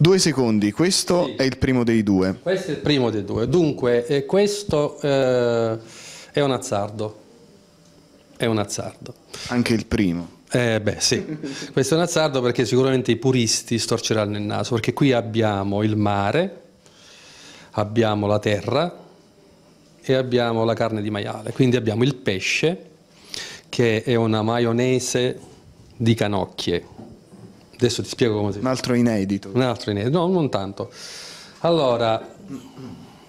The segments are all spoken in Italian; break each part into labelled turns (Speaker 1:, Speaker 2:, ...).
Speaker 1: Due secondi, questo sì. è il primo dei due. Questo è il primo dei due, dunque eh, questo eh, è un azzardo, è un azzardo. Anche il primo. Eh, beh sì, questo è un azzardo perché sicuramente i puristi storceranno il naso, perché qui abbiamo il mare, abbiamo la terra e abbiamo la carne di maiale, quindi abbiamo il pesce che è una maionese di canocchie, Adesso ti spiego come si fa. Un altro inedito. Un altro inedito, no, non tanto. Allora,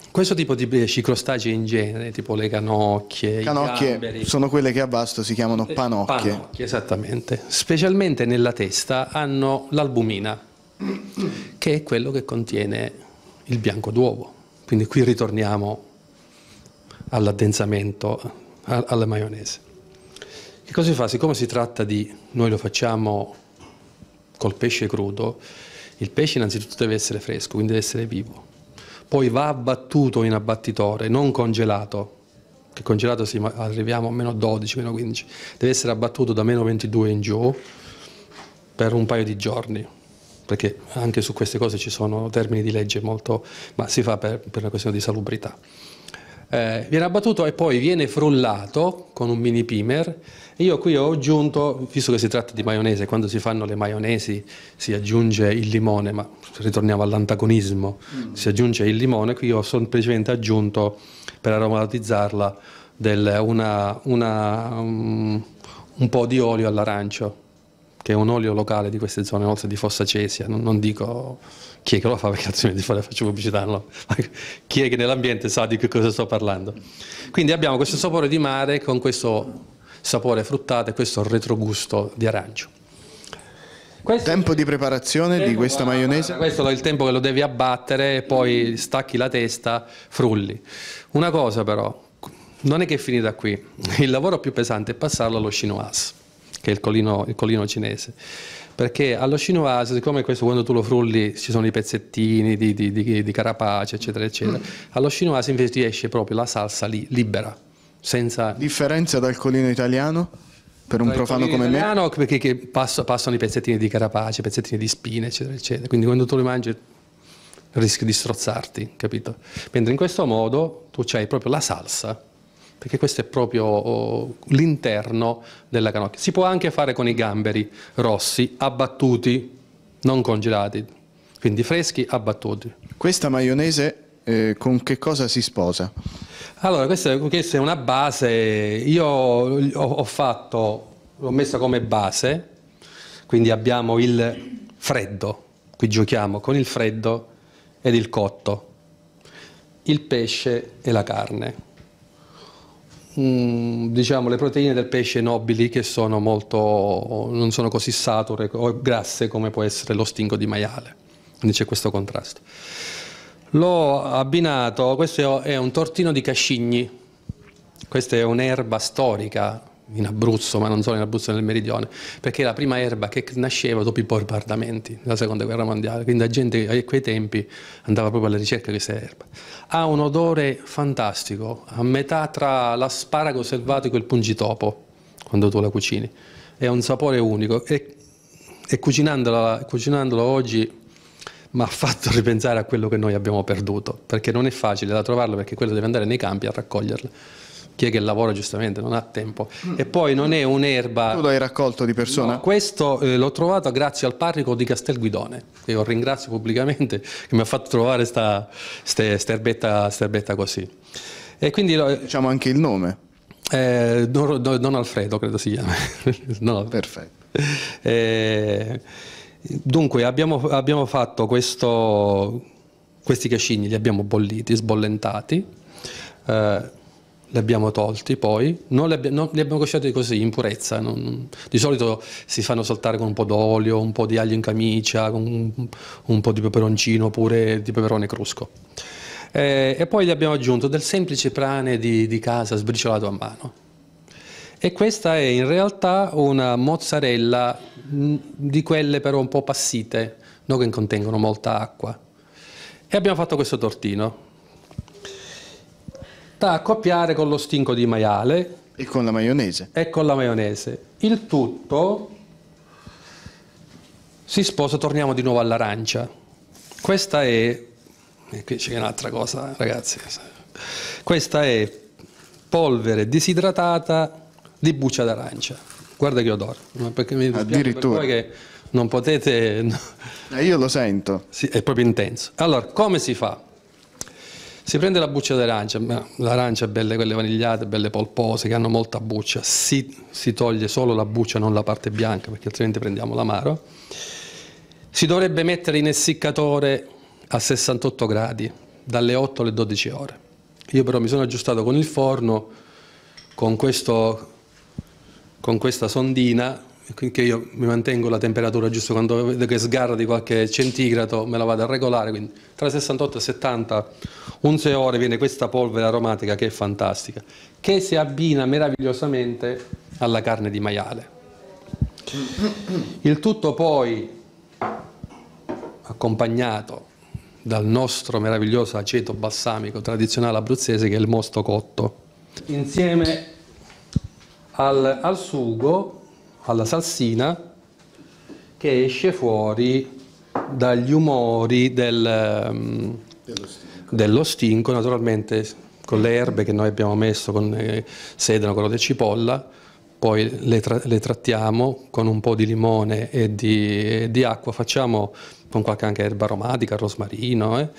Speaker 1: questo tipo di ciclostagi in genere, tipo le canocchie, canocchie sono quelle che a Vasto si chiamano eh, panocchie. Panocchie, esattamente. Specialmente nella testa hanno l'albumina, che è quello che contiene il bianco d'uovo. Quindi qui ritorniamo all'addensamento, alla maionese. Che cosa si fa? Siccome si tratta di, noi lo facciamo col pesce crudo, il pesce innanzitutto deve essere fresco, quindi deve essere vivo. Poi va abbattuto in abbattitore, non congelato, che congelato sì, arriviamo a meno 12, meno 15, deve essere abbattuto da meno 22 in giù per un paio di giorni, perché anche su queste cose ci sono termini di legge molto, ma si fa per, per una questione di salubrità eh, viene abbattuto e poi viene frullato con un mini pimer. Io qui ho aggiunto, visto che si tratta di maionese, quando si fanno le maionesi si aggiunge il limone, ma ritorniamo all'antagonismo, mm. si aggiunge il limone, qui ho semplicemente aggiunto per aromatizzarla del, una, una, um, un po' di olio all'arancio che è un olio locale di queste zone, oltre di Fossa Cesia, non, non dico chi è che lo fa perché altrimenti faccio pubblicità, no? chi è che nell'ambiente sa di che cosa sto parlando. Quindi abbiamo questo sapore di mare con questo sapore fruttato e questo retrogusto di arancio. Questo tempo di preparazione tempo di questa maionese? Questo è il tempo che lo devi abbattere, poi stacchi la testa, frulli. Una cosa però, non è che è finita qui, il lavoro più pesante è passarlo allo chinoise che è il collino, il collino cinese. Perché allo Shinoase, siccome questo quando tu lo frulli ci sono i pezzettini di, di, di, di carapace, eccetera, eccetera, mm. allo Shinoase invece ti esce proprio la salsa lì, libera, senza... Differenza dal colino italiano? per un profano come me? italiano, perché che passo, passano i pezzettini di carapace, pezzettini di spine, eccetera, eccetera. Quindi quando tu li mangi rischi di strozzarti, capito? Mentre in questo modo tu hai proprio la salsa perché questo è proprio oh, l'interno della canocchia. Si può anche fare con i gamberi rossi, abbattuti, non congelati, quindi freschi, abbattuti. Questa maionese eh, con che cosa si sposa? Allora, questa, questa è una base, io ho, ho fatto, l'ho messa come base, quindi abbiamo il freddo, qui giochiamo con il freddo ed il cotto, il pesce e la carne Mm, diciamo, le proteine del pesce nobili che sono molto, non sono così sature o grasse come può essere lo stingo di maiale. Quindi c'è questo contrasto. L'ho abbinato, questo è un tortino di cascigni, questa è un'erba storica in Abruzzo, ma non solo in Abruzzo, nel meridione, perché è la prima erba che nasceva dopo i bombardamenti della seconda guerra mondiale, quindi la gente a quei tempi andava proprio alla ricerca di questa erba. Ha un odore fantastico, a metà tra l'asparago selvatico e il pungitopo, quando tu la cucini, è un sapore unico e, e cucinandola, cucinandola oggi mi ha fatto ripensare a quello che noi abbiamo perduto, perché non è facile da trovarlo perché quello deve andare nei campi a raccoglierla chi è che lavora giustamente non ha tempo mm. e poi non è un'erba tu l'hai raccolto di persona? No, questo eh, l'ho trovato grazie al parroco di Castel Guidone che io ringrazio pubblicamente che mi ha fatto trovare questa erbetta, erbetta così e quindi eh, diciamo anche il nome eh, don, don, Alfredo credo si chiama no. perfetto eh, dunque abbiamo, abbiamo fatto questo, questi cacini li abbiamo bolliti, sbollentati eh, li abbiamo tolti poi, non li, abbi non, li abbiamo cosciati così, in purezza. Non, di solito si fanno saltare con un po' d'olio, un po' di aglio in camicia, un, un, po' di peperoncino oppure di peperone crusco. Eh, e poi gli abbiamo aggiunto del semplice prane di, di casa sbriciolato a mano. E questa è in realtà una mozzarella di quelle però un po' passite, non che contengono molta acqua. E abbiamo fatto questo tortino, da accoppiare con lo stinco di maiale. E con la maionese. E con la maionese. Il tutto si sposa, torniamo di nuovo all'arancia. Questa è, e qui c'è un'altra cosa ragazzi, questa è polvere disidratata di buccia d'arancia. Guarda che odore, perché mi Addirittura. Perché non potete... Eh, io lo sento. Sì, è proprio intenso. Allora, come si fa? Si prende la buccia d'arancia, l'arancia è belle quelle vanigliate, belle polpose, che hanno molta buccia, si, si toglie solo la buccia, non la parte bianca, perché altrimenti prendiamo l'amaro. Si dovrebbe mettere in essiccatore a 68 gradi, dalle 8 alle 12 ore. Io però mi sono aggiustato con il forno, con, questo, con questa sondina che io mi mantengo la temperatura giusto quando vedo che sgarra di qualche centigrado me la vado a regolare, quindi tra 68 e 70, un ore viene questa polvere aromatica che è fantastica, che si abbina meravigliosamente alla carne di maiale. Il tutto poi accompagnato dal nostro meraviglioso aceto balsamico tradizionale abruzzese che è il mosto cotto, insieme al, al sugo alla salsina che esce fuori dagli umori del, dello, stinco. dello stinco, naturalmente con le erbe che noi abbiamo messo, con eh, sedano, quello di cipolla, poi le, tra le, trattiamo con un po' di limone e di, e di acqua, facciamo con qualche anche erba aromatica, rosmarino, eh,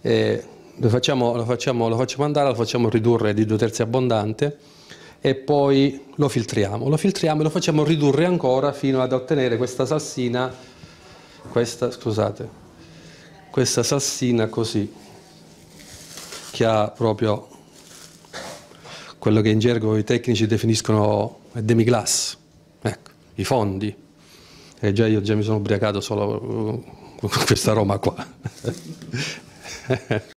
Speaker 1: e lo, facciamo, lo, facciamo, lo facciamo andare, lo facciamo ridurre di due terzi abbondante e poi lo filtriamo. Lo filtriamo e lo facciamo ridurre ancora fino ad ottenere questa salsina, questa, scusate, questa salsina così, che ha proprio quello che in gergo i tecnici definiscono demi-glass, ecco, i fondi. E già io già mi sono ubriacato solo uh, con questa Roma qua.